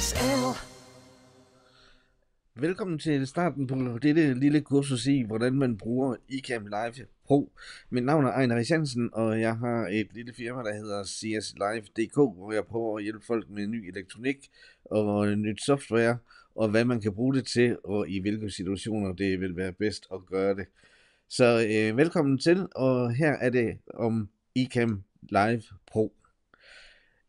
SL. Velkommen til starten på dette lille kursus i, hvordan man bruger iCam Live Pro. Mit navn er Ejner Christiansen, og jeg har et lille firma, der hedder CS Live.dk, hvor jeg prøver at hjælpe folk med ny elektronik og nyt software, og hvad man kan bruge det til, og i hvilke situationer det vil være bedst at gøre det. Så øh, velkommen til, og her er det om iCam Live Pro.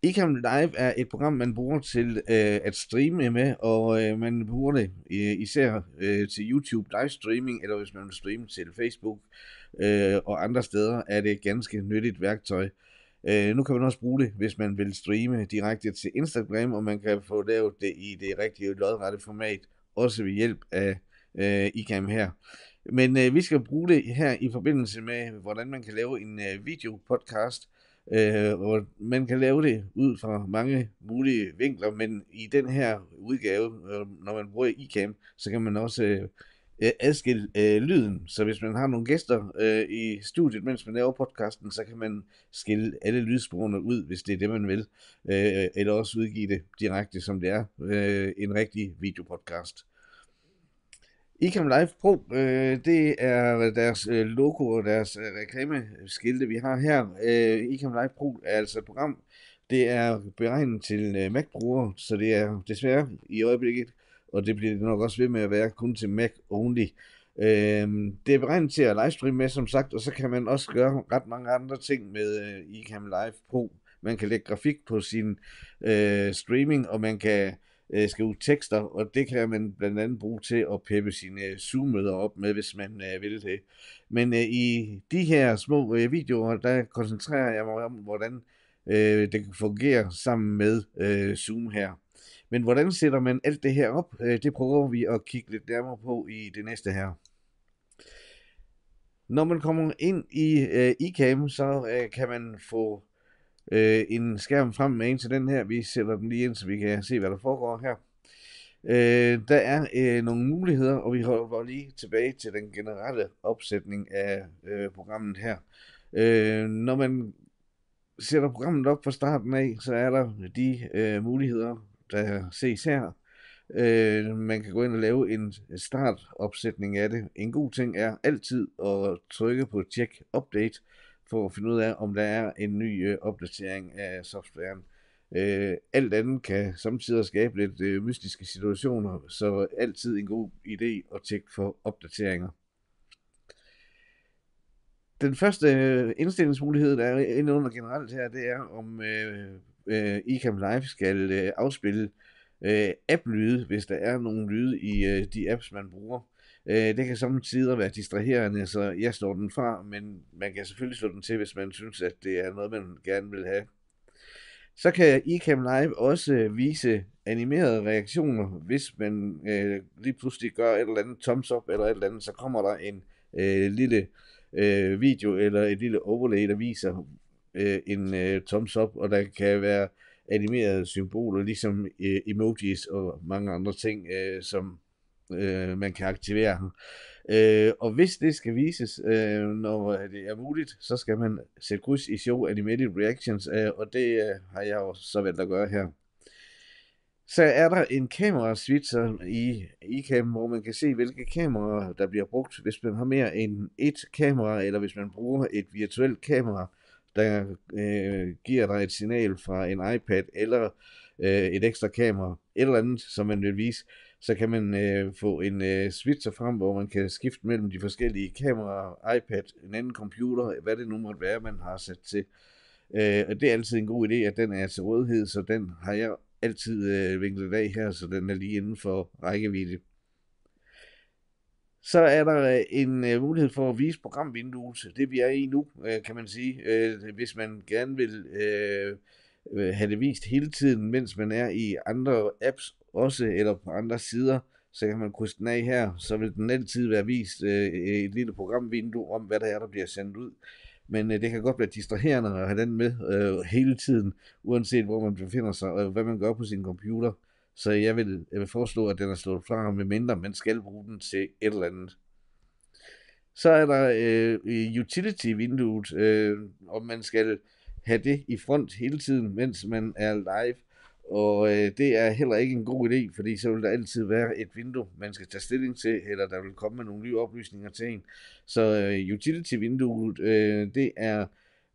Ecam Live er et program, man bruger til øh, at streame med, og øh, man bruger det øh, især øh, til YouTube live streaming, eller hvis man vil streame til Facebook øh, og andre steder, er det et ganske nyttigt værktøj. Øh, nu kan man også bruge det, hvis man vil streame direkte til Instagram, og man kan få lavet det i det rigtige lodrette format, også ved hjælp af øh, Icam her. Men øh, vi skal bruge det her i forbindelse med, hvordan man kan lave en øh, videopodcast, øh, hvor man kan lave det ud fra mange mulige vinkler, men i den her udgave, øh, når man bruger iCam, så kan man også øh, adskille øh, lyden. Så hvis man har nogle gæster øh, i studiet, mens man laver podcasten, så kan man skille alle lydsporene ud, hvis det er det, man vil. Øh, eller også udgive det direkte, som det er, øh, en rigtig videopodcast. Ecam Live Pro, øh, det er deres øh, logo og deres øh, reklameskilte, vi har her. Øh, Ecam Live Pro er altså et program, det er beregnet til øh, Mac-brugere, så det er desværre i øjeblikket, og det bliver det nok også ved med at være kun til Mac only. Øh, det er beregnet til at livestreame med, som sagt, og så kan man også gøre ret mange andre ting med øh, Ecam Live Pro. Man kan lægge grafik på sin øh, streaming, og man kan øh, skrive tekster, og det kan man blandt andet bruge til at peppe sine Zoom-møder op med, hvis man øh, vil det. Men øh, i de her små øh, videoer, der koncentrerer jeg mig om, hvordan øh, det fungere sammen med øh, Zoom her. Men hvordan sætter man alt det her op? Øh, det prøver vi at kigge lidt nærmere på i det næste her. Når man kommer ind i øh, iCam, så øh, kan man få øh, en skærm frem med en til den her. Vi sætter den lige ind, så vi kan se, hvad der foregår her. Øh, der er øh, nogle muligheder, og vi holder lige tilbage til den generelle opsætning af øh, programmet her. Øh, når man sætter programmet op fra starten af, så er der de øh, muligheder, der ses her. Øh, man kan gå ind og lave en startopsætning af det. En god ting er altid at trykke på Check Update, øh, for at finde ud af, om der er en ny øh, opdatering af softwaren. Øh, alt andet kan samtidig skabe lidt øh, mystiske situationer, så altid en god idé at tjekke for opdateringer. Den første øh, indstillingsmulighed, der er inde under generelt her, det er, om øh, øh, iCam Live skal øh, afspille øh, app-lyde, hvis der er nogle lyde i øh, de apps, man bruger. Øh, det kan samtidig være distraherende, så jeg slår den fra, men man kan selvfølgelig slå den til, hvis man synes, at det er noget, man gerne vil have. Så kan iCam Live også vise animerede reaktioner, hvis man øh, lige pludselig gør et eller andet thumbs up eller et eller andet, så kommer der en øh, lille øh, video eller et lille overlay, der viser øh, en øh, thumbs up, og der kan være animerede symboler, ligesom øh, emojis og mange andre ting, øh, som øh, man kan aktivere ham. Øh, og hvis det skal vises, øh, når det er muligt, så skal man sætte kryds i show animated reactions, øh, og det øh, har jeg jo så valgt at gøre her. Så er der en kamera-switcher i iCam, hvor man kan se, hvilke kameraer, der bliver brugt, hvis man har mere end et kamera, eller hvis man bruger et virtuelt kamera, der øh, giver dig et signal fra en iPad, eller øh, et ekstra kamera, et eller andet, som man vil vise så kan man øh, få en øh, switcher frem, hvor man kan skifte mellem de forskellige kameraer, iPad, en anden computer, hvad det nu måtte være, man har sat til. Øh, og det er altid en god idé, at den er til rådighed, så den har jeg altid øh, vinklet af her, så den er lige inden for rækkevidde. Så er der øh, en øh, mulighed for at vise programvinduet, det vi er i nu, øh, kan man sige. Øh, hvis man gerne vil øh, øh have det vist hele tiden, mens man er i andre apps også, eller på andre sider, så kan man krydse den af her, så vil den altid være vist øh, øh et lille programvindue om, hvad der er, der bliver sendt ud. Men øh, det kan godt være distraherende at have den med øh, hele tiden, uanset hvor man befinder sig og hvad man gør på sin computer. Så jeg vil, jeg vil foreslå, at den er slået fra, medmindre man skal bruge den til et eller andet. Så er der øh, utility-vinduet, øh, om man skal have det i front hele tiden, mens man er live, og øh, det er heller ikke en god idé, fordi så vil der altid være et vindue, man skal tage stilling til, eller der vil komme nogle nye oplysninger til en. Så øh, utility-vinduet, øh, det er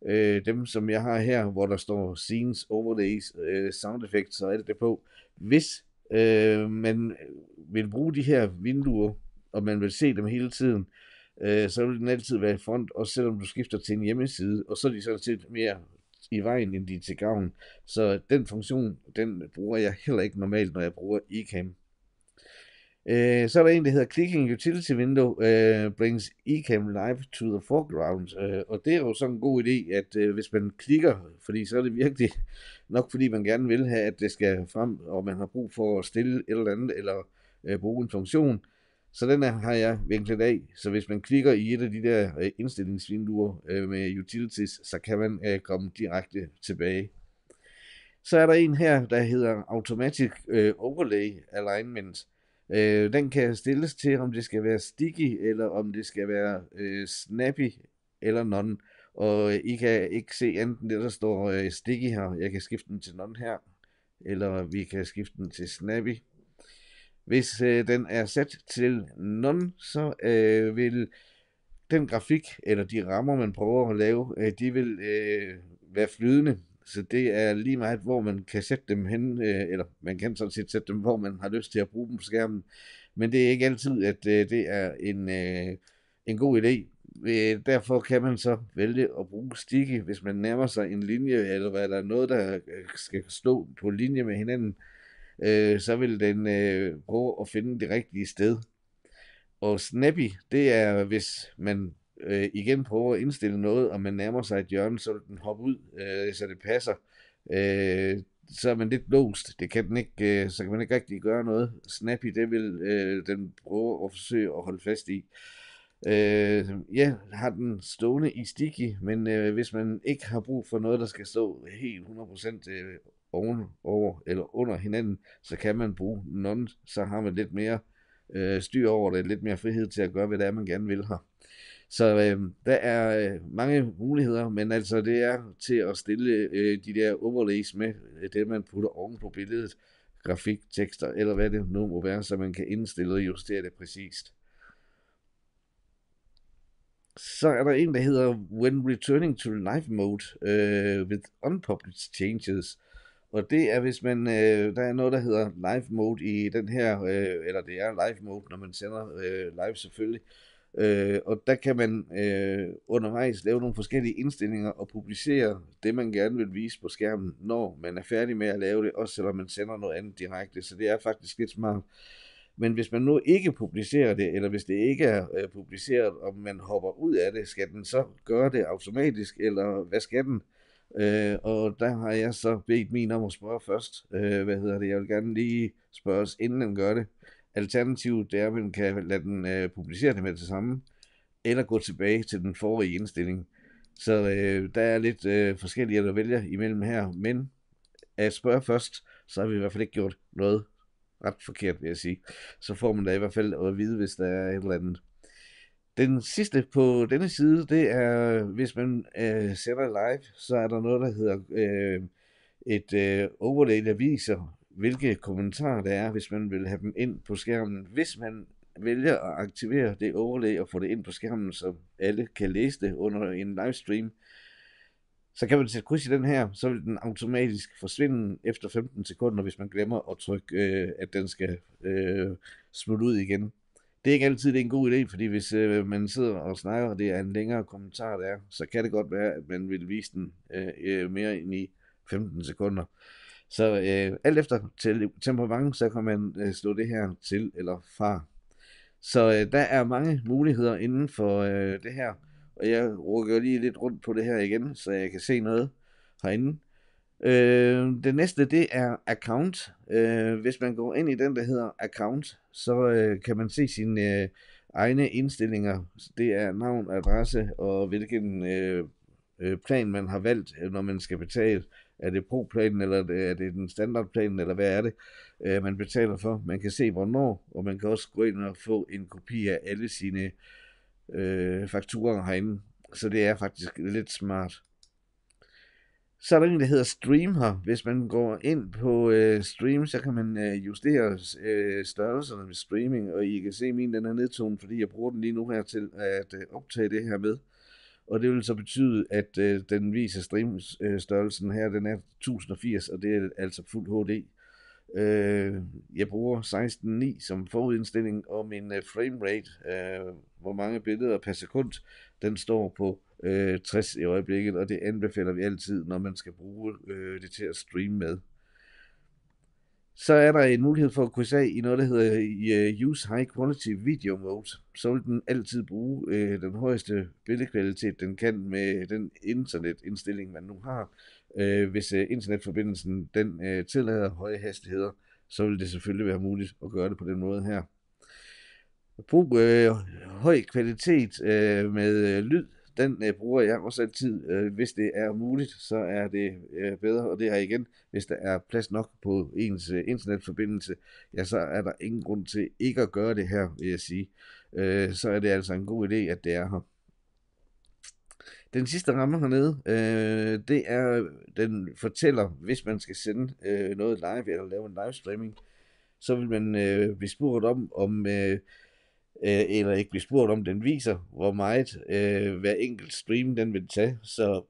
øh, dem, som jeg har her, hvor der står scenes, overlays, øh, sound effects og alt det på. Hvis øh, man vil bruge de her vinduer, og man vil se dem hele tiden, øh, så vil den altid være i front, også selvom du skifter til en hjemmeside, og så er de sådan set mere i vejen, end de er til gavn. Så den funktion, den bruger jeg heller ikke normalt, når jeg bruger eCam. Øh, så er der en, der hedder Clicking Utility Window øh, brings eCam live to the foreground. Øh, og det er jo sådan en god idé, at hvis man klikker, fordi så er det virkelig nok fordi man gerne vil have, at det skal frem, og man har brug for at stille et eller andet, eller bruge en funktion, så den har jeg vinklet af, så hvis man klikker i et af de der øh, indstillingsvinduer øh, med utilities, så kan man øh, komme direkte tilbage. Så er der en her, der hedder Automatic Overlay Alignment. den kan stilles til, om det skal være sticky, eller om det skal være snappy, eller non. Og I kan ikke se enten det, der står sticky her, jeg kan skifte den til non her, eller vi kan skifte den til snappy. Hvis øh, den er sat til none, så øh, vil den grafik, eller de rammer, man prøver at lave, øh, de vil øh, være flydende. Så det er lige meget, hvor man kan sætte dem hen, øh, eller man kan sådan set sætte dem, hvor man har lyst til at bruge dem på skærmen. Men det er ikke altid, at øh, det er en, øh, en god idé. Øh, derfor kan man så vælge at bruge stikke, hvis man nærmer sig en linje, eller hvad der er noget, der øh, skal stå på linje med hinanden. Øh, øh, så vil den øh, prøve at finde det rigtige sted. Og snappy, det er, hvis man øh, igen prøver at indstille noget, og man nærmer sig et hjørne, så vil den hoppe ud, øh, så det passer. Øh, så er man lidt låst. Det kan den ikke, øh, så kan man ikke rigtig gøre noget. Snappy, det vil øh, den prøve at forsøge at holde fast i. Øh, Øh, jeg har den stående i sticky, men øh, hvis man ikke har brug for noget, der skal stå helt 100% øh, oven over eller under hinanden, så kan man bruge nogen, så har man lidt mere øh, styr over det, lidt mere frihed til at gøre, hvad det er, man gerne vil her. Så øh, der er øh, mange muligheder, men altså det er til at stille øh, de der overlays med, øh, det man putter oven på billedet, grafik, tekster eller hvad det nu må være, så man kan indstille og justere det præcist så er der en, der hedder When Returning to Live Mode uh, with Unpublished Changes. Og det er, hvis man, uh, der er noget, der hedder live mode i den her, uh, eller det er live mode, når man sender uh, live selvfølgelig. Uh, og der kan man uh, undervejs lave nogle forskellige indstillinger og publicere det, man gerne vil vise på skærmen, når man er færdig med at lave det, også selvom man sender noget andet direkte. Så det er faktisk lidt smart. Men hvis man nu ikke publicerer det, eller hvis det ikke er øh, publiceret, og man hopper ud af det, skal den så gøre det automatisk, eller hvad skal den? Øh, og der har jeg så bedt min om at spørge først. Øh, hvad hedder det? Jeg vil gerne lige os, inden den gør det. Alternativet det er, at man kan lade den øh, publicere det med det samme, eller gå tilbage til den forrige indstilling. Så øh, der er lidt øh, forskellige at vælge imellem her, men at spørge først, så har vi i hvert fald ikke gjort noget ret forkert, vil jeg sige. Så får man da i hvert fald at vide, hvis der er et eller andet. Den sidste på denne side, det er, hvis man øh, sender live, så er der noget, der hedder øh, et øh, overlay, der viser, hvilke kommentarer der er, hvis man vil have dem ind på skærmen. Hvis man vælger at aktivere det overlay og få det ind på skærmen, så alle kan læse det under en livestream, så kan man sætte kryds i den her, så vil den automatisk forsvinde efter 15 sekunder, hvis man glemmer at trykke, øh, at den skal øh, smutte ud igen. Det er ikke altid det er en god idé, fordi hvis øh, man sidder og snakker, og det er en længere kommentar, der er, så kan det godt være, at man vil vise den øh, øh mere end i 15 sekunder. Så øh, alt efter til temperament, så kan man øh, slå det her til eller fra. Så øh, der er mange muligheder inden for øh, det her. Og jeg rukker lige lidt rundt på det her igen, så jeg kan se noget herinde. Øh, det næste, det er account. Øh, hvis man går ind i den, der hedder account, så øh, kan man se sine øh, egne indstillinger. Det er navn, adresse og hvilken øh, øh plan, man har valgt, øh, når man skal betale. Er det pro-planen, eller er det den standardplan, eller hvad er det, øh, man betaler for? Man kan se, hvornår, og man kan også gå ind og få en kopi af alle sine øh, øh, fakturer herinde. Så det er faktisk lidt smart. Så er der en, der hedder Stream her. Hvis man går ind på øh, Stream, så kan man øh, justere øh, størrelserne med streaming, og I kan se min, den er nedtonet, fordi jeg bruger den lige nu her til at øh, optage det her med. Og det vil så betyde, at øh, den viser streamstørrelsen øh, her, den er 1080, og det er altså fuld HD. Øh, jeg bruger 16.9 som forudindstilling, og min øh, framerate, øh, hvor mange billeder per sekund, den står på øh, 60 i øjeblikket, og det anbefaler vi altid, når man skal bruge øh, det til at streame med. Så er der en mulighed for at kunne se i noget, der hedder uh, Use High Quality Video Mode. Så vil den altid bruge uh, den højeste billedkvalitet, den kan med den internetindstilling, man nu har. Øh, hvis øh, internetforbindelsen den øh, tillader høje hastigheder, så vil det selvfølgelig være muligt at gøre det på den måde her. Brug øh, høj kvalitet øh, med øh, lyd. Den øh, bruger jeg også altid. Øh, hvis det er muligt, så er det øh, bedre. Og det her igen, hvis der er plads nok på ens øh, internetforbindelse, ja, så er der ingen grund til ikke at gøre det her, vil jeg sige. Øh, så er det altså en god idé, at det er her. Den sidste ramme hernede, øh, det er, den fortæller, hvis man skal sende øh, noget live eller lave en livestreaming, så vil man øh, blive spurgt om, om øh, øh, eller ikke blive spurgt om, den viser, hvor meget øh, hver enkelt stream den vil tage. Så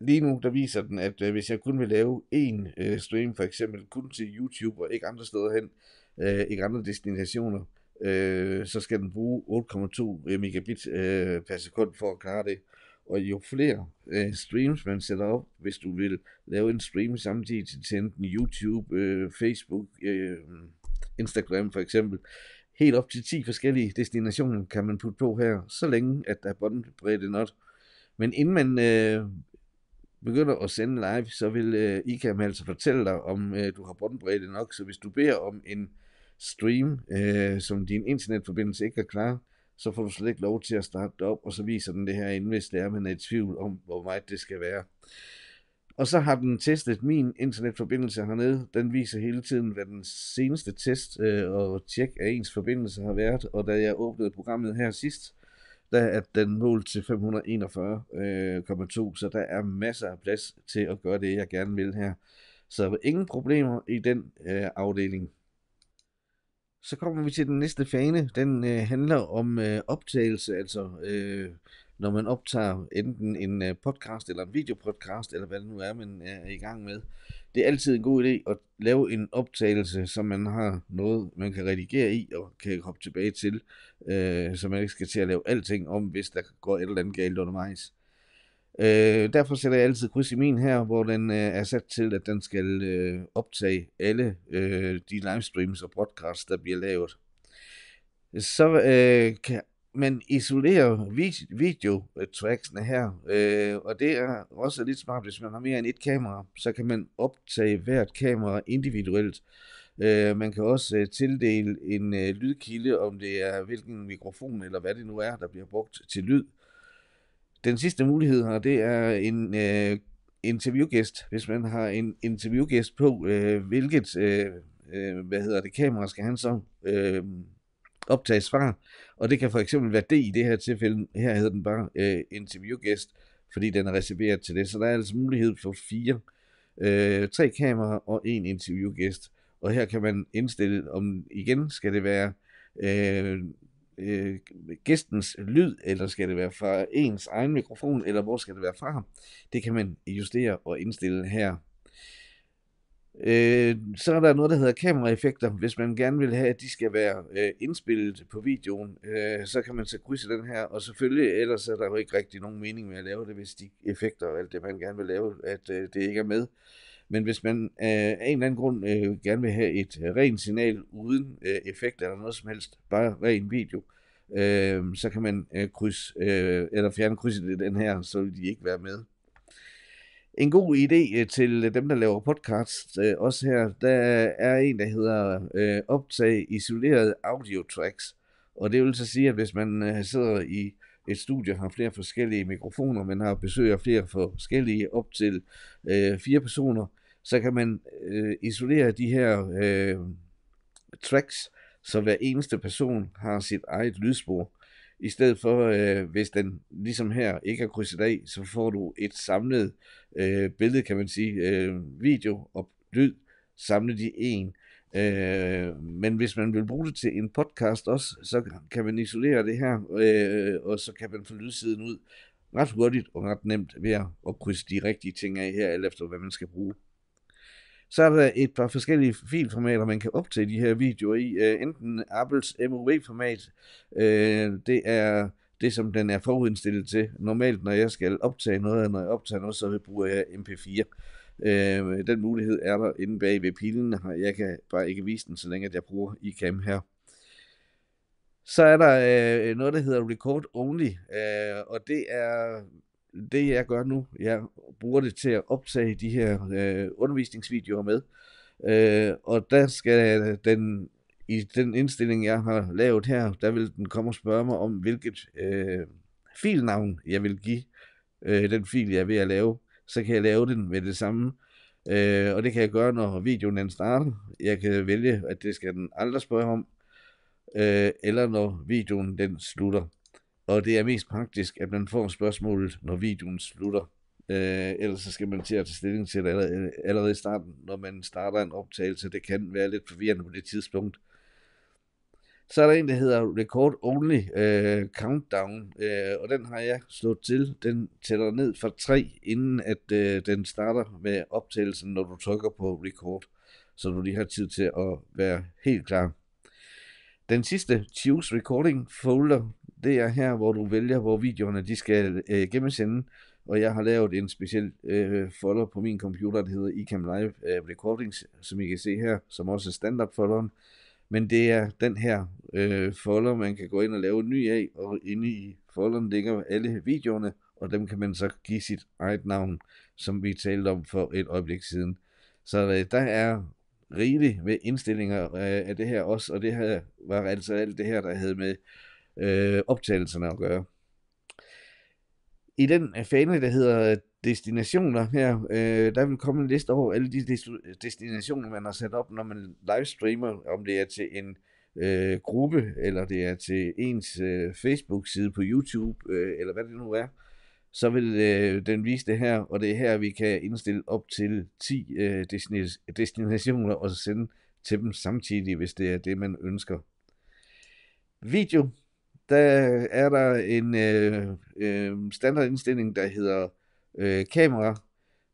lige nu, der viser den, at øh, hvis jeg kun vil lave en øh, stream, for eksempel kun til YouTube og ikke andre steder hen, øh, ikke andre destinationer, øh, så skal den bruge 8,2 megabit øh, per sekund for at klare det og jo flere øh, streams man sætter op, hvis du vil lave en stream samtidig til enten YouTube, øh, Facebook, øh, Instagram for eksempel, helt op til 10 forskellige destinationer kan man putte på her, så længe at der er båndbredde nok. Men inden man øh, begynder at sende live, så vil øh, IKAM altså fortælle dig, om øh, du har båndbredde nok. Så hvis du beder om en stream, øh, som din internetforbindelse ikke er klar, så får du slet ikke lov til at starte op, og så viser den det her ind, hvis det er, man er i tvivl om, hvor meget det skal være. Og så har den testet min internetforbindelse hernede. Den viser hele tiden, hvad den seneste test øh, og tjek af ens forbindelse har været. Og da jeg åbnede programmet her sidst, der er den målt til 541,2, øh, så der er masser af plads til at gøre det, jeg gerne vil her. Så ingen problemer i den øh, afdeling. Så kommer vi til den næste fane. Den øh, handler om øh, optagelse, altså øh, når man optager enten en øh, podcast eller en videopodcast, eller hvad det nu er, man er i gang med. Det er altid en god idé at lave en optagelse, så man har noget, man kan redigere i og kan hoppe tilbage til, øh, så man ikke skal til at lave alting om, hvis der går et eller andet galt undervejs. Øh, derfor sætter jeg altid kryds i min her, hvor den øh, er sat til, at den skal øh, optage alle øh, de livestreams og podcasts, der bliver lavet. Så øh, kan man isolere videotracksene her, øh, og det er også lidt smart, hvis man har mere end et kamera, så kan man optage hvert kamera individuelt. Øh, man kan også øh, tildele en øh, lydkilde, om det er hvilken mikrofon eller hvad det nu er, der bliver brugt til lyd. Øh, den sidste mulighed her, det er en øh, interviewgæst. Hvis man har en interviewgæst på, øh, hvilket øh, øh, hvad hedder det, kamera skal han så øh, optage svar. Og det kan for eksempel være det i det her tilfælde. Her hedder den bare øh, interviewgæst, fordi den er reserveret til det. Så der er altså mulighed for fire. Øh, tre kameraer og en interviewgæst. Og her kan man indstille, om igen skal det være øh, øh, gæstens lyd, eller skal det være fra ens egen mikrofon, eller hvor skal det være fra ham? Det kan man justere og indstille her. Øh, så er der noget, der hedder kameraeffekter. Hvis man gerne vil have, at de skal være øh, indspillet på videoen, øh, så kan man så krydse den her, og selvfølgelig, ellers er der jo ikke rigtig nogen mening med at lave det, hvis de effekter og alt det, man gerne vil lave, at øh, det ikke er med. Øh, men hvis man øh, af en eller anden grund øh, gerne vil have et øh, rent signal uden øh, effekt eller noget som helst, bare ren video, øh, så kan man øh, kryds, øh, eller fjerne krydset i den her, så vil de ikke være med. En god idé øh, til dem, der laver podcast, øh, også her, der er en, der hedder øh, optag isolerede audio tracks. Og det vil så sige, at hvis man øh, sidder i et studie, har flere forskellige mikrofoner, man har besøg af flere forskellige, op til øh, fire personer, så kan man øh, isolere de her øh, tracks, så hver eneste person har sit eget lydspor. I stedet for, øh, hvis den ligesom her ikke er krydset af, så får du et samlet øh, billede, kan man sige, øh, video og lyd, samlet i en. Øh, men hvis man vil bruge det til en podcast også, så kan man isolere det her, øh, og så kan man få lydsiden ud ret hurtigt og ret nemt ved at krydse de rigtige ting af her, alt efter hvad man skal bruge. Så er der et par forskellige filformater, man kan optage de her videoer i. Øh, enten Apples MOV-format, øh, det er det, som den er forudindstillet til. Normalt, når jeg skal optage noget, når jeg optager noget, så bruger jeg MP4. Øh, den mulighed er der inde bag ved pilen, og jeg kan bare ikke vise den, så længe at jeg bruger iCam her. Så er der øh, noget, der hedder Record Only, øh, og det er det jeg gør nu, jeg bruger det til at optage de her øh, undervisningsvideoer med. Øh, og der skal den, i den indstilling, jeg har lavet her, der vil den komme og spørge mig om, hvilket øh, filnavn jeg vil give øh, den fil, jeg er ved at lave. Så kan jeg lave den med det samme. Øh, og det kan jeg gøre, når videoen den starter. Jeg kan vælge, at det skal den aldrig spørge om, øh, eller når videoen den slutter. Og det er mest praktisk, at man får spørgsmålet, når videoen slutter. Øh, ellers så skal man til at tage stilling til det allerede, allerede i starten, når man starter en optagelse. Det kan være lidt forvirrende på det tidspunkt. Så er der en, der hedder Record Only øh, Countdown, øh, og den har jeg slået til. Den tæller ned fra 3, inden at øh, den starter med optagelsen, når du trykker på Record, så du lige har tid til at være helt klar. Den sidste Choose Recording Folder det er her, hvor du vælger, hvor videoerne de skal øh, gennemsende. Og jeg har lavet en speciel øh, folder på min computer, der hedder iCam Live øh, Recordings, som I kan se her, som også er standardfolderen. Men det er den her øh, folder, man kan gå ind og lave en ny af, og inde i folderen ligger alle videoerne, og dem kan man så give sit eget navn, som vi talte om for et øjeblik siden. Så øh, der er rigeligt med indstillinger øh, af det her også, og det her var altså alt det her, der havde med øh, optagelserne at gøre. I den fane, der hedder destinationer her, øh, der vil komme en liste over alle de destinationer, man har sat op, når man livestreamer, om det er til en øh, gruppe, eller det er til ens øh, Facebook-side på YouTube, øh, eller hvad det nu er, så vil øh, den vise det her, og det er her, vi kan indstille op til 10 øh, destinationer og sende til dem samtidig, hvis det er det, man ønsker. Video der er der en øh, øh, standardindstilling, der hedder øh, kamera.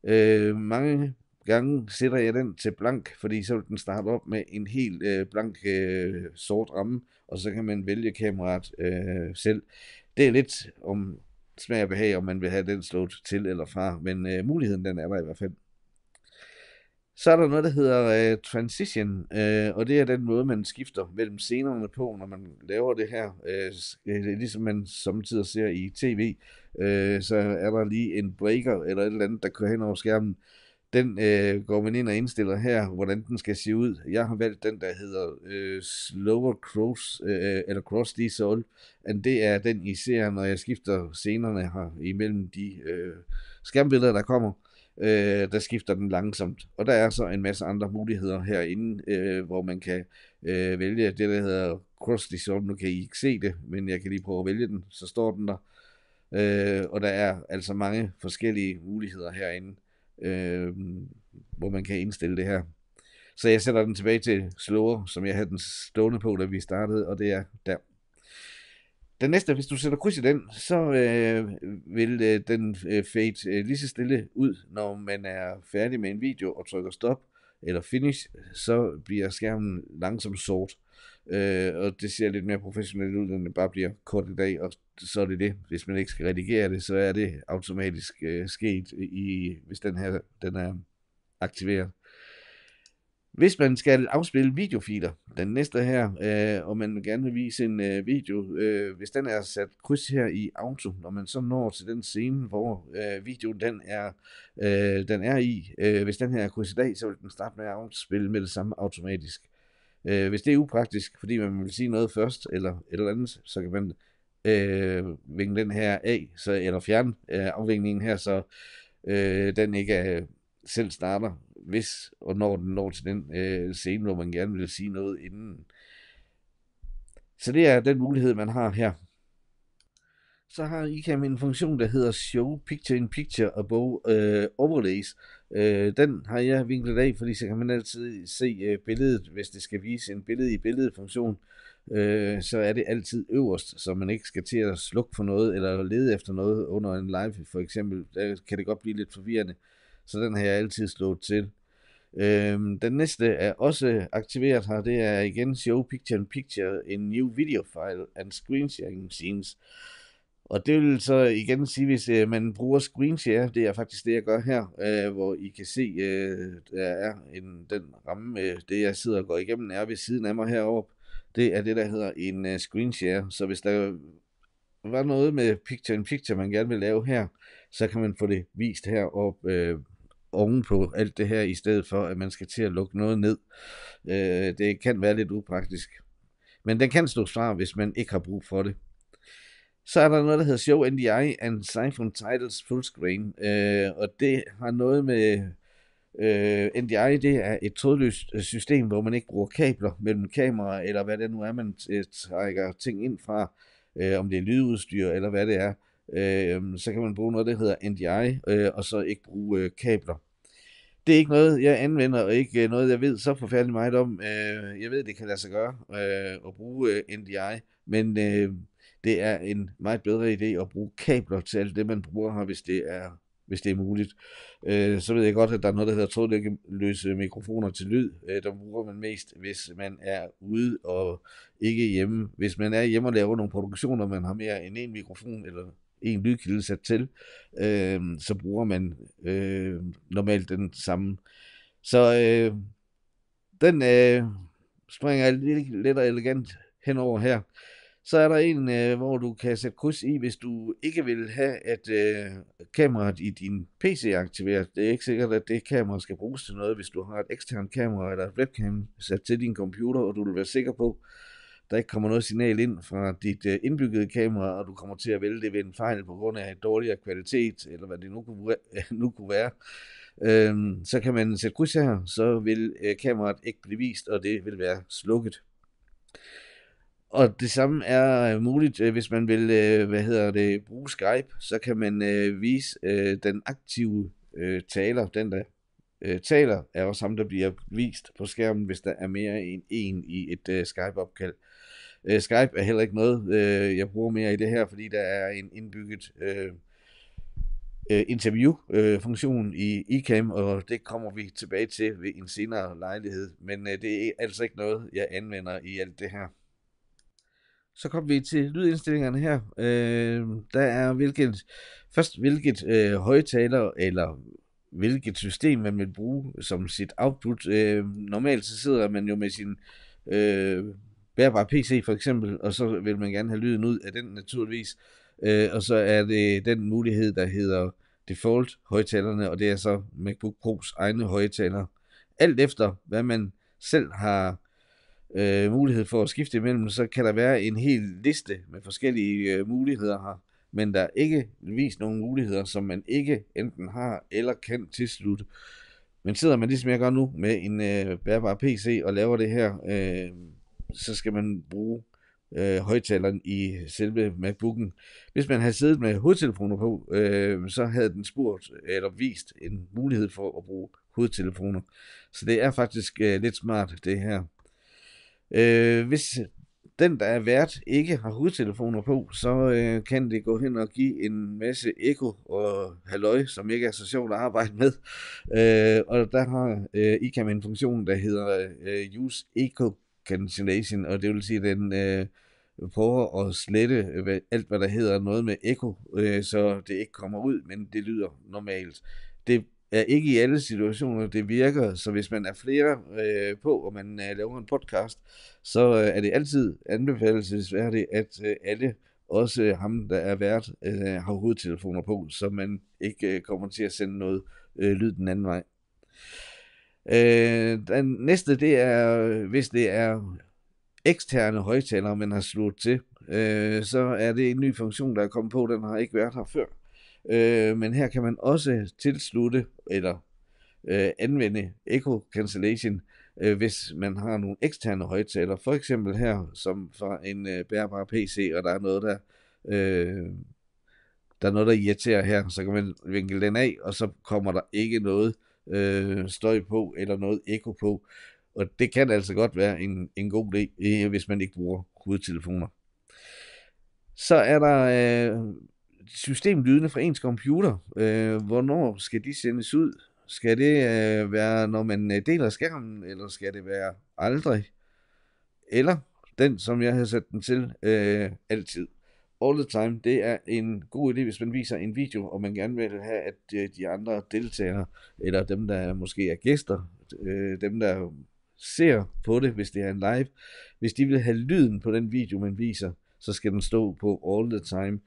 Øh, mange gange sætter jeg den til blank, fordi så vil den starte op med en helt øh, blank øh, sort ramme, og så kan man vælge kameraet øh, selv. Det er lidt om smag og behag, om man vil have den slået til eller fra, men øh, muligheden den er der i hvert fald. Så er der noget, der hedder øh, transition, øh, og det er den måde, man skifter mellem scenerne på, når man laver det her. Øh, øh ligesom man samtidig ser i tv, øh, så er der lige en breaker eller et eller andet, der kører hen over skærmen. Den øh, går man ind og indstiller her, hvordan den skal se ud. Jeg har valgt den, der hedder øh, Slower Cross, øh, eller Cross Dissolve, Soul, and det er den i ser, når jeg skifter scenerne her imellem de øh, skærmbilleder, der kommer øh, der skifter den langsomt. Og der er så en masse andre muligheder herinde, øh, hvor man kan øh, vælge det, der hedder cross dissolve. Nu kan I ikke se det, men jeg kan lige prøve at vælge den, så står den der. Øh, og der er altså mange forskellige muligheder herinde, øh, hvor man kan indstille det her. Så jeg sætter den tilbage til slower, som jeg havde den stående på, da vi startede, og det er der. Den næste, hvis du sætter kryds i den, så øh, vil øh, den øh, fade øh, lige så stille ud, når man er færdig med en video og trykker stop eller finish, så bliver skærmen langsomt sort. Øh, og det ser lidt mere professionelt ud, end det bare bliver kort i dag, og så er det det. Hvis man ikke skal redigere det, så er det automatisk øh, sket, i, hvis den her den er aktiveret. Hvis man skal afspille videofiler, den næste her, øh, og man vil gerne vil vise en øh, video, øh, hvis den er sat kryds her i auto, når man så når til den scene, hvor øh, videoen den er, øh, den er i, øh, hvis den her er krydset af, så vil den starte med at afspille med det samme automatisk. Øh, hvis det er upraktisk, fordi man vil sige noget først, eller et eller andet, så kan man øh, vinge den her af, så, eller fjerne øh, afvingningen her, så øh, den ikke er selv starter, hvis og når den når til den øh, scene, hvor man gerne vil sige noget inden. Så det er den mulighed, man har her. Så har ICAM en funktion, der hedder Show Picture in Picture Above øh, Overlays. Øh, den har jeg vinklet af, fordi så kan man altid se øh, billedet, hvis det skal vise en billede i billedet funktion. Øh, så er det altid øverst, så man ikke skal til at slukke for noget eller lede efter noget under en live for eksempel. Der kan det godt blive lidt forvirrende. Øh, så den har jeg altid slået til. Øhm, den næste er også aktiveret her, det er igen Show Picture in Picture, en new video file and screen sharing scenes. Og det vil så igen sige, hvis øh, man bruger screen share, det er faktisk det, jeg gør her, øh, hvor I kan se, øh, der er en, den ramme, øh, det jeg sidder og går igennem, er ved siden af mig heroppe. Det er det, der hedder en øh, screen share. Så hvis der var noget med picture-in-picture, picture, man gerne vil lave her, så kan man få det vist heroppe øh, på alt det her, i stedet for at man skal til at lukke noget ned. Øh, det kan være lidt upraktisk. Men den kan stå fra, hvis man ikke har brug for det. Så er der noget, der hedder Show NDI and Siphon Titles Fullscreen, øh, og det har noget med... Øh, NDI, det er et trådløst øh, system, hvor man ikke bruger kabler mellem kamera, eller hvad det nu er, man øh, trækker ting ind fra, øh, om det er lydudstyr, eller hvad det er. Øh, så kan man bruge noget, der hedder NDI, øh, og så ikke bruge øh, kabler det er ikke noget, jeg anvender, og ikke øh, noget, jeg ved så forfærdelig meget om. Øh, jeg ved, det kan lade sig gøre øh, at bruge øh, NDI, men øh, det er en meget bedre idé at bruge kabler til alt det, man bruger her, hvis det er hvis det er muligt. Øh, så ved jeg godt, at der er noget, der hedder trådløse mikrofoner til lyd. Øh, der bruger man mest, hvis man er ude og ikke hjemme. Hvis man er hjemme og laver nogle produktioner, man har mere end en mikrofon eller en lydkilde sat til, øh, så bruger man øh, normalt den samme. Så øh, den øh, springer lidt, lidt og elegant henover her. Så er der en, øh, hvor du kan sætte kryds i, hvis du ikke vil have, at øh, kameraet i din PC er aktiveret. Det er ikke sikkert, at det kamera skal bruges til noget, hvis du har et eksternt kamera eller et webcam sat til din computer, og du vil være sikker på, der ikke kommer noget signal ind fra dit øh, indbyggede kamera, og du kommer til at vælge det ved en fejl på grund af dårligere kvalitet, eller hvad det nu kunne, nu kunne være, øhm, så kan man sætte kryds her, så vil øh, kameraet ikke blive vist, og det vil være slukket. Og det samme er øh, muligt, øh, hvis man vil øh, hvad hedder det, bruge Skype, så kan man øh, vise øh, den aktive øh, taler, den der øh, taler, er også ham, der bliver vist på skærmen, hvis der er mere end en i et øh, Skype-opkald. Øh, Skype er heller ikke noget, øh, jeg bruger mere i det her, fordi der er en indbygget øh, interview-funktion øh, i iCam, og det kommer vi tilbage til ved en senere lejlighed. Men øh, det er altså ikke noget, jeg anvender i alt det her så kommer vi til lydindstillingerne her. Øh, der er hvilket, først hvilket øh, højtaler eller hvilket system man vil bruge som sit output. Øh, normalt så sidder man jo med sin øh, bærbare PC for eksempel, og så vil man gerne have lyden ud af den naturligvis. Øh, og så er det den mulighed, der hedder default højtalerne, og det er så MacBook Pro's egne højtaler. Alt efter, hvad man selv har øh, mulighed for at skifte imellem, så kan der være en hel liste med forskellige øh, muligheder her. Men der er ikke vist nogen muligheder, som man ikke enten har eller kan tilslutte. Men sidder man ligesom jeg gør nu med en øh, bærbar PC og laver det her, øh, så skal man bruge øh, højtaleren i selve MacBook'en. Hvis man havde siddet med hovedtelefoner på, øh, så havde den spurgt eller vist en mulighed for at bruge hovedtelefoner. Så det er faktisk øh, lidt smart det her. Øh, hvis den, der er vært, ikke har hovedtelefoner på, så øh, kan det gå hen og give en masse eko og halløj, som ikke er så sjovt at arbejde med. Øh, og der har øh, ICAM en funktion, der hedder øh, Use Echo Cancellation, og det vil sige, at den øh, prøver at slette alt, hvad der hedder noget med eko, øh, så det ikke kommer ud, men det lyder normalt. Det er ikke i alle situationer, det virker. Så hvis man er flere øh, på, og man øh, laver en podcast, så øh, er det altid anbefalesværdigt, at øh, alle, også øh, ham, der er vært, øh, har hovedtelefoner på, så man ikke øh, kommer til at sende noget øh, lyd den anden vej. Øh, den næste, det er, hvis det er eksterne højtalere, man har slået til, øh, så er det en ny funktion, der er kommet på. Den har ikke været her før. Øh, men her kan man også tilslutte eller øh, anvende echo cancellation, øh, hvis man har nogle eksterne højtaler. For eksempel her, som fra en øh, bærbar PC, og der er noget, der... Øh, der er noget, der irriterer her, så kan man vinkle den af, og så kommer der ikke noget øh, støj på, eller noget ekko på. Og det kan altså godt være en, en god idé, øh, hvis man ikke bruger hovedtelefoner. Så er der øh, systemlydende fra ens computer, øh, hvornår skal de sendes ud? Skal det øh, være, når man øh, deler skærmen, eller skal det være aldrig? Eller den, som jeg har sat den til, øh, altid. All the time, det er en god idé, hvis man viser en video, og man gerne vil have, at øh, de andre deltagere, eller dem, der måske er gæster, øh, dem, der ser på det, hvis det er en live, hvis de vil have lyden på den video, man viser, så skal den stå på all the time.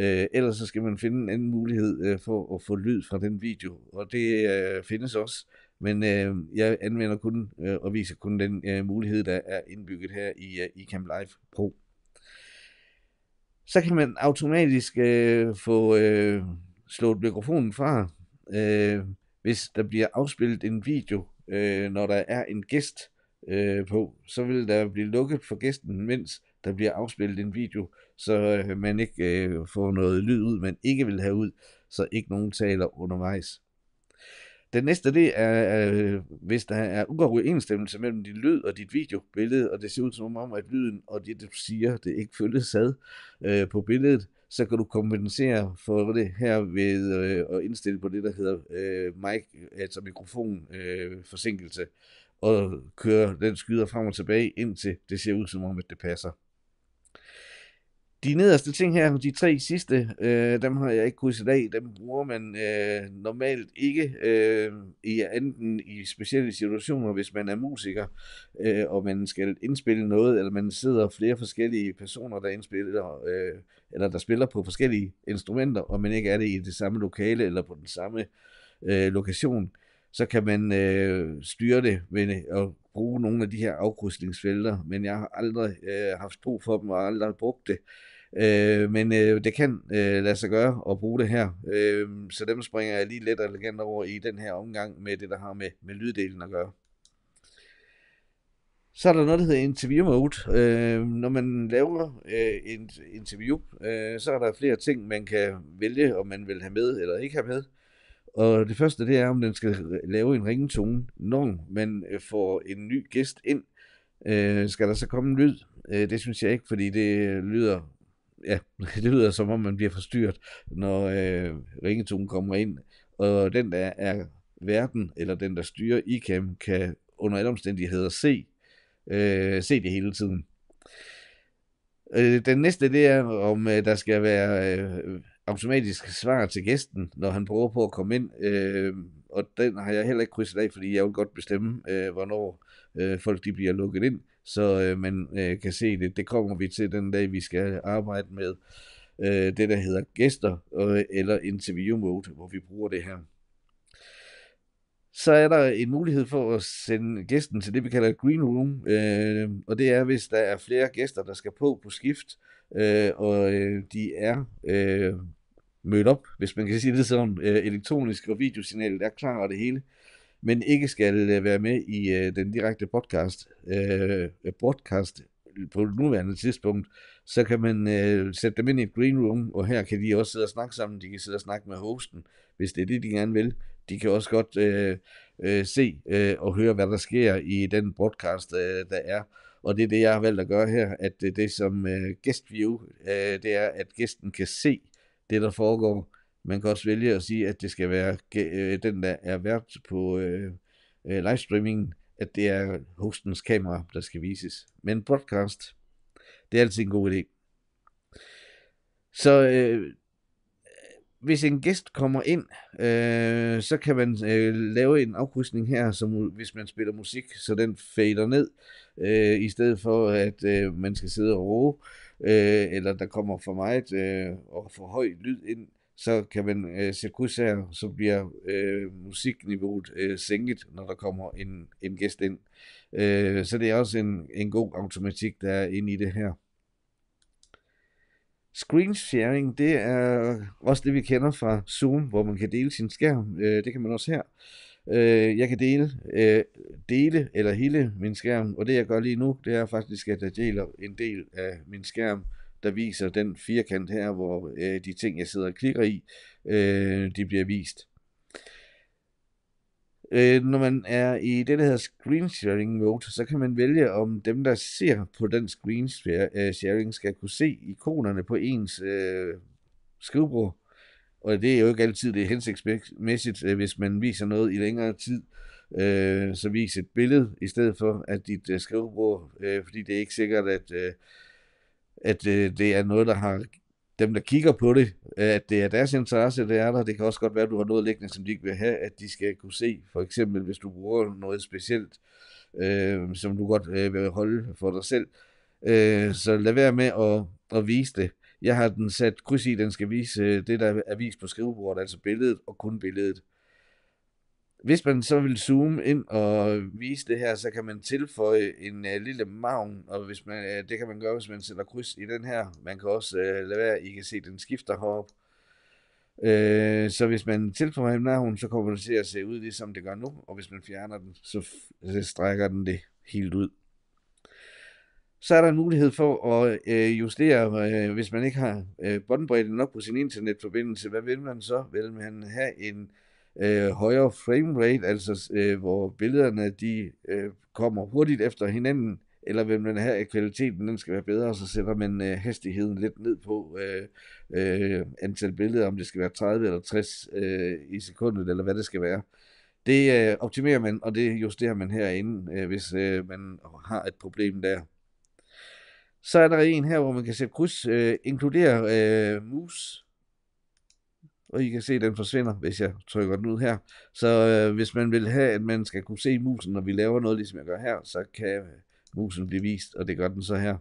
Øh, ellers så skal man finde en anden mulighed øh, for at få lyd fra den video, og det øh, findes også. Men øh, jeg anvender kun øh, og viser kun den øh, mulighed, der er indbygget her i øh, iCam Live Pro. Så kan man automatisk øh, få øh, slået mikrofonen fra, øh, hvis der bliver afspillet en video, øh, når der er en gæst øh, på. Så vil der blive lukket for gæsten, mens der bliver afspillet en video, så øh, man ikke øh, får noget lyd ud, man ikke vil have ud, så ikke nogen taler undervejs. Den næste, det er, øh, hvis der er uoverensstemmelse mellem dit lyd og dit videobillede, og det ser ud som om, at lyden og det, du siger, det ikke følges ad øh, på billedet, så kan du kompensere for det her ved øh, at indstille på det, der hedder øh, mic, altså mikrofonforsinkelse, øh, og køre den skyder frem og tilbage, indtil det ser ud som om, at det passer. De nederste ting her, de tre sidste, øh, dem har jeg ikke krydset i dag. Dem bruger man øh, normalt ikke, øh, i enten i specielle situationer, hvis man er musiker, øh, og man skal indspille noget, eller man sidder flere forskellige personer, der indspiller, øh, eller der spiller på forskellige instrumenter, og man ikke er det i det samme lokale, eller på den samme øh, lokation, så kan man øh, styre det ved at bruge nogle af de her afkrydsningsfelter, men jeg har aldrig øh, haft brug for dem og aldrig brugt det. Øh, men øh, det kan øh, lade sig gøre at bruge det her. Øh, så dem springer jeg lige lidt elegant over i den her omgang med det, der har med, med lyddelen at gøre. Så er der noget, der hedder interview mode. Øh, når man laver øh, interview, øh, så er der flere ting, man kan vælge, om man vil have med eller ikke have med. Og det første, det er, om den skal lave en ringetone, når man øh, får en ny gæst ind. Øh, skal der så komme en lyd? Øh, det synes jeg ikke, fordi det lyder, ja, det lyder som om, man bliver forstyrret, når øh, ringetonen kommer ind. Og den, der er verden, eller den, der styrer ICAM, kan under alle omstændigheder se, øh, se det hele tiden. Øh, den næste, det er, om øh, der skal være... Øh, automatisk svar til gæsten, når han prøver på at komme ind. Øh, og den har jeg heller ikke krydset af, fordi jeg vil godt bestemme, øh, hvornår øh, folk de bliver lukket ind, så øh, man øh, kan se det. Det kommer vi til den dag, vi skal arbejde med øh, det, der hedder gæster øh, eller interview mode, hvor vi bruger det her. Så er der en mulighed for at sende gæsten til det, vi kalder green room, øh, og det er, hvis der er flere gæster, der skal på på skift, øh, og øh, de er... Øh, mødt op, hvis man kan sige det sådan, øh, elektronisk og videosignalet er klar og det hele, men ikke skal øh, være med i øh, den direkte podcast, podcast på det nuværende tidspunkt, så kan man sætte dem ind i et green room, og her kan de også sidde og snakke sammen, de kan sidde og snakke med hosten, hvis det er det, de gerne vil. De kan også godt øh, se og høre, hvad der sker i den podcast, der er. Og det er det, jeg har valgt at gøre her, at det som øh, guest view, øh, det er, at gæsten kan se det, der foregår. Man kan også vælge at sige, at det skal være øh, den, der er vært på øh, øh, livestreamingen, at det er hostens kamera, der skal vises. Men broadcast, det er altid en god idé. Så øh, hvis en gæst kommer ind, øh, så kan man øh, lave en afkrydsning her, som, hvis man spiller musik, så den fader ned, øh, i stedet for at øh, man skal sidde og roe. Øh, øh, eller der kommer for meget øh, og for høj lyd ind, så kan man øh, sætte kryds her, så bliver øh, musikniveauet øh, sænket, når der kommer en, en gæst ind. Øh, så det er også en, en god automatik, der er inde i det her. Screen sharing, det er også det, vi kender fra Zoom, hvor man kan dele sin skærm. Øh, det kan man også her. Øh, jeg kan dele, øh, dele eller hele min skærm, og det jeg gør lige nu, det er faktisk, at jeg deler en del af min skærm, der viser den firkant her, hvor øh, de ting, jeg sidder og klikker i, øh, de bliver vist. Øh, når man er i det, der hedder screen sharing mode, så kan man vælge, om dem, der ser på den screen øh, sharing, skal kunne se ikonerne på ens øh, skrivebord. Og det er jo ikke altid det er hensigtsmæssigt, øh, hvis man viser noget i længere tid, øh, så vis et billede i stedet for at dit øh, skrivebord, øh, fordi det er ikke sikkert, at, øh, at øh, det er noget, der har dem, der kigger på det, øh, at det er deres interesse, det er der. Det kan også godt være, at du har noget liggende, som de ikke vil have, at de skal kunne se. For eksempel, hvis du bruger noget specielt, øh, som du godt øh, vil holde for dig selv. Øh, så lad være med at, at vise det. Jeg har den sat kryds i, den skal vise øh, det, der er vist på skrivebordet, altså billedet og kun billedet. Hvis man så vil zoome ind og vise det her, så kan man tilføje en uh, lille maven, og hvis man, uh, det kan man gøre, hvis man sætter kryds i den her. Man kan også uh, lade være, I kan se, den skifter heroppe. Øh, så hvis man tilføjer en nærhund, så kommer det til at se ud, ligesom det gør nu, og hvis man fjerner den, så, så strækker den det helt ud så er der en mulighed for at øh, justere, øh, hvis man ikke har øh, båndbredde nok på sin internetforbindelse. Hvad vil man så? Vil man have en øh, højere rate, altså øh, hvor billederne de øh, kommer hurtigt efter hinanden, eller vil man have, at kvaliteten den skal være bedre, så sætter man øh, hastigheden lidt ned på øh, øh, antal billeder, om det skal være 30 eller 60 øh, i sekundet, eller hvad det skal være. Det øh, optimerer man, og det justerer man herinde, øh, hvis øh, man har et problem der. Så er der en her, hvor man kan sætte kryds, øh, inkludere øh, mus. Og I kan se, at den forsvinder, hvis jeg trykker den ud her. Så øh, hvis man vil have, at man skal kunne se musen, når vi laver noget, ligesom jeg gør her, så kan øh, musen blive vist, og det gør den så her.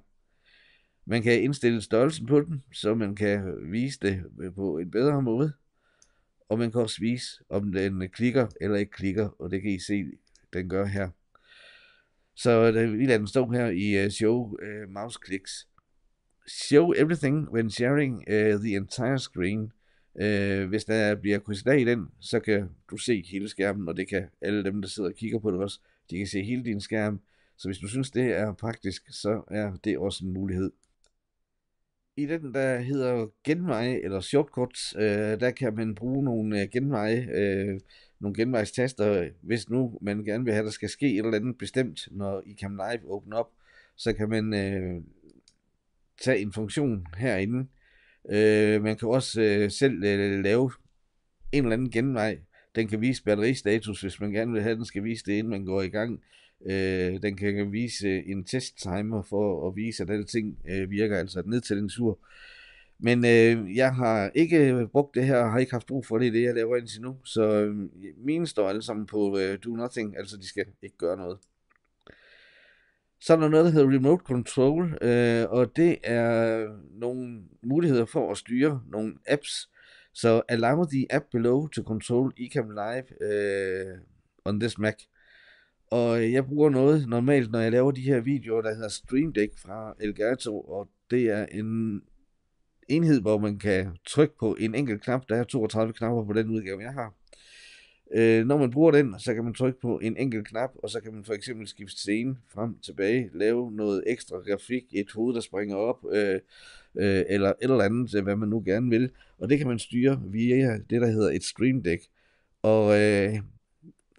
Man kan indstille størrelsen på den, så man kan øh, vise det øh, på en bedre måde. Og man kan også vise, om den klikker eller ikke klikker, og det kan I se, den gør her. Så uh, vi lader den stå her i uh, show uh, mouse clicks. Show everything when sharing uh, the entire screen. Uh, hvis der bliver krydset i den, så kan du se hele skærmen, og det kan alle dem, der sidder og kigger på det også. De kan se hele din skærm. Så hvis du synes, det er praktisk, så er det også en mulighed i den, der hedder genveje eller shortcuts, øh, der kan man bruge nogle øh, genveje, øh, nogle genvejstaster, hvis nu man gerne vil have, at der skal ske et eller andet bestemt, når I kan live åbne op, så kan man øh, tage en funktion herinde. Øh, man kan også øh, selv øh, lave en eller anden genvej. Den kan vise batteristatus, hvis man gerne vil have, at den skal vise det, inden man går i gang. Øh, den kan vise en testtimer for at vise, at ting øh, virker, altså et nedtællingsur. Men øh, jeg har ikke brugt det her, og har ikke haft brug for det, det jeg laver indtil nu. Så øh, mine står alle sammen på øh, do nothing, altså de skal ikke gøre noget. Så er der noget, der hedder remote control, øh, og det er nogle muligheder for at styre nogle apps. Så allow the app below to control Ecamm Live øh, on this Mac. Og jeg bruger noget normalt, når jeg laver de her videoer, der hedder Stream Deck fra Elgato, og det er en enhed, hvor man kan trykke på en enkelt knap. Der er 32 knapper på den udgave, jeg har. Øh, når man bruger den, så kan man trykke på en enkelt knap, og så kan man for eksempel skifte scene frem tilbage, lave noget ekstra grafik, et hoved, der springer op, øh, øh, eller et eller andet, øh, hvad man nu gerne vil. Og det kan man styre via det, der hedder et Stream Deck. Og øh,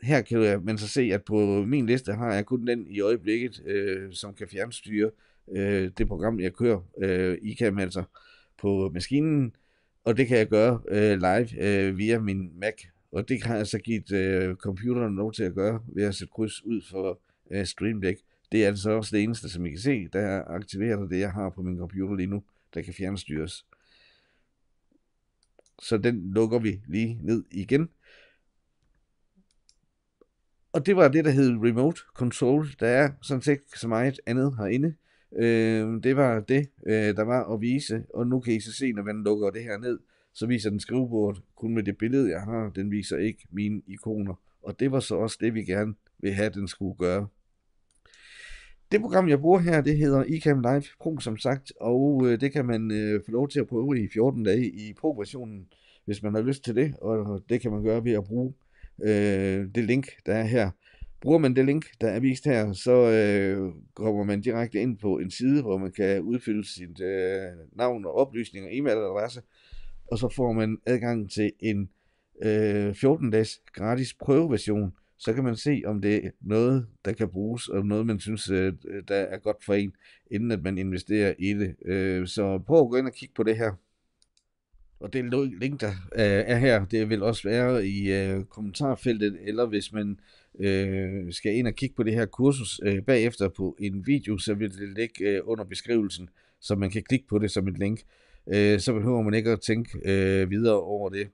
her kan man så se, at på min liste har jeg kun den i øjeblikket, øh, som kan fjernstyre øh, det program, jeg kører øh, i cam altså på maskinen, og det kan jeg gøre øh, live øh, via min Mac, og det har jeg så givet øh, computeren lov til at gøre ved at sætte kryds ud for øh, Stream Deck. Det er altså også det eneste, som I kan se, der aktiverer det, jeg har på min computer lige nu, der kan fjernstyres. Så den lukker vi lige ned igen. Og det var det, der hed Remote Control. Der er sådan set ikke så meget andet herinde. Øh, det var det, øh, der var at vise. Og nu kan I så se, når man lukker det her ned, så viser den skrivebord kun med det billede, jeg har. Den viser ikke mine ikoner. Og det var så også det, vi gerne vil have, den skulle gøre. Det program, jeg bruger her, det hedder iCam Live Pro, som sagt, og øh, det kan man øh, få lov til at prøve i 14 dage i Pro-versionen, hvis man har lyst til det, og det kan man gøre ved at bruge øh, det link, der er her. Bruger man det link, der er vist her, så øh, kommer man direkte ind på en side, hvor man kan udfylde sit øh, navn og oplysninger, e-mailadresse, og så får man adgang til en øh, 14-dages gratis prøveversion. Så kan man se, om det er noget, der kan bruges, og noget, man synes, øh, der er godt for en, inden at man investerer i det. Øh, så prøv at gå ind og kigge på det her og det link, der øh, er her, det vil også være i øh, kommentarfeltet, eller hvis man øh, skal ind og kigge på det her kursus øh, bagefter på en video, så vil det ligge øh, under beskrivelsen, så man kan klikke på det som et link. Øh, så behøver man ikke at tænke øh, videre over det.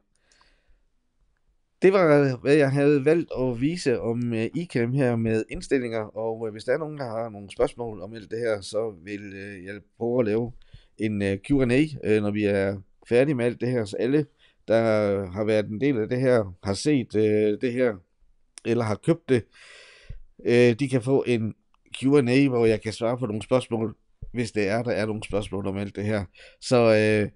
Det var, hvad jeg havde valgt at vise om øh, ICAM her med indstillinger, og øh, hvis der er nogen, der har nogle spørgsmål om alt det her, så vil øh, jeg prøve at lave en øh, Q&A, øh, når vi er færdige med alt det her, så alle, der har været en del af det her, har set øh, det her, eller har købt det, øh, de kan få en Q&A, hvor jeg kan svare på nogle spørgsmål, hvis det er, der er nogle spørgsmål om alt det her. Så øh,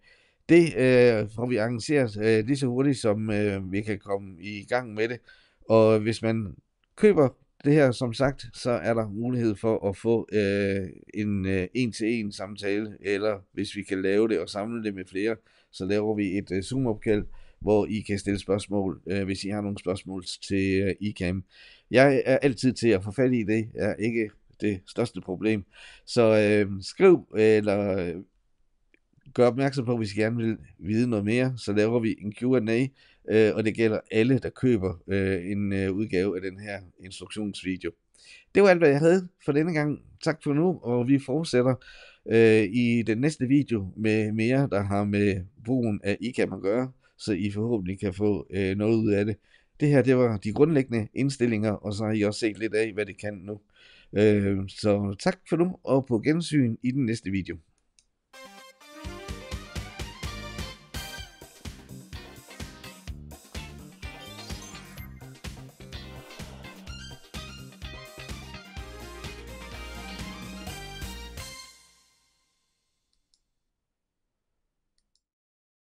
det øh, får vi arrangeret øh, lige så hurtigt, som øh, vi kan komme i gang med det. Og hvis man køber det her, som sagt, så er der mulighed for at få øh, en øh, en-til-en samtale, eller hvis vi kan lave det og samle det med flere, så laver vi et øh, Zoom-opkald, hvor I kan stille spørgsmål, øh, hvis I har nogle spørgsmål til øh, ICAM. Jeg er altid til at få fat i det, er ikke det største problem. Så øh, skriv, eller øh, gør opmærksom på, hvis I gerne vil vide noget mere, så laver vi en Q&A, øh, og det gælder alle, der køber øh, en øh, udgave af den her instruktionsvideo. Det var alt, hvad jeg havde for denne gang. Tak for nu, og vi fortsætter øh, i den næste video med mere, der har med brugen af ICAM at gøre, så I forhåbentlig kan få øh, noget ud af det. Det her, det var de grundlæggende indstillinger, og så har I også set lidt af, hvad det kan nu. Øh, så tak for nu, og på gensyn i den næste video.